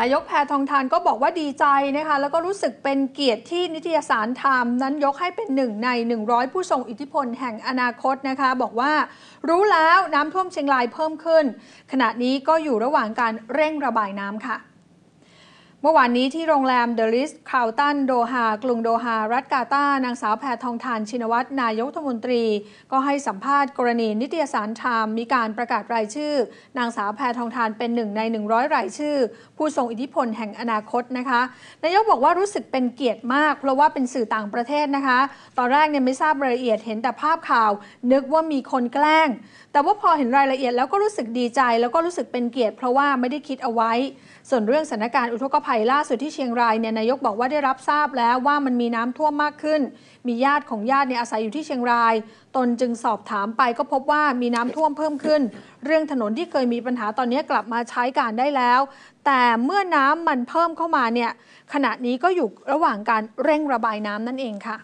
นายกแพทองทานก็บอกว่าดีใจนะคะ แล้วก็รู้สึกเป็นเกียรติที่นิตยสารไทม์นั้นยกให้เป็นหนึ่งใน 100 ผู้ทรงอิทธิพลแห่งอนาคตนะคะ บอกว่า รู้แล้วน้ำท่วมเชียงรายเพิ่มขึ้น ขณะนี้ก็อยู่ระหว่างการเร่งระบายน้ำค่ะเมื่อวานนี้ที่โรงแรมเดลิสคาวตันโดฮากรุงโดฮารัฐกาตานางสาวแพทองทาน ชินวัตรนายกรัฐมนตรี ก็ให้สัมภาษณ์ กรณี นิตยสารไทม์มีการประกาศรายชื่อ นางสาวแพทองทานเป็นหนึ่งใน 100รายชื่อ ผู้ทรงอิทธิพล แห่งอนาคตนะคะ นายกบอกว่ารู้สึกเป็นเกียรติมาก เพราะว่าเป็นสื่อต่างประเทศนะคะตอนแรกเนี่ยไม่ทราบรายละเอียดเห็นแต่ภาพข่าวนึกว่ามีคนแกล้ง แต่ว่าพอเห็นรายละเอียดแล้วก็รู้สึกดีใจ แล้วก็รู้สึกเป็นเกียรติ เพราะว่าไม่ได้คิดเอาไว้ ส่วนเรื่องสถานการณ์อุทกภัยไผ่ล่าสุดที่เชียงรายเนี่ยนายกบอกว่าได้รับทราบแล้วว่ามันมีน้ำท่วมมากขึ้น มีญาติของญาติเนี่ยอาศัยอยู่ที่เชียงราย ตนจึงสอบถามไปก็พบว่ามีน้ำท่วมเพิ่มขึ้น เรื่องถนนที่เคยมีปัญหาตอนนี้กลับมาใช้การได้แล้ว แต่เมื่อน้ำมันเพิ่มเข้ามาเนี่ยขณะนี้ก็อยู่ระหว่างการเร่งระบายน้ำนั่นเองค่ะ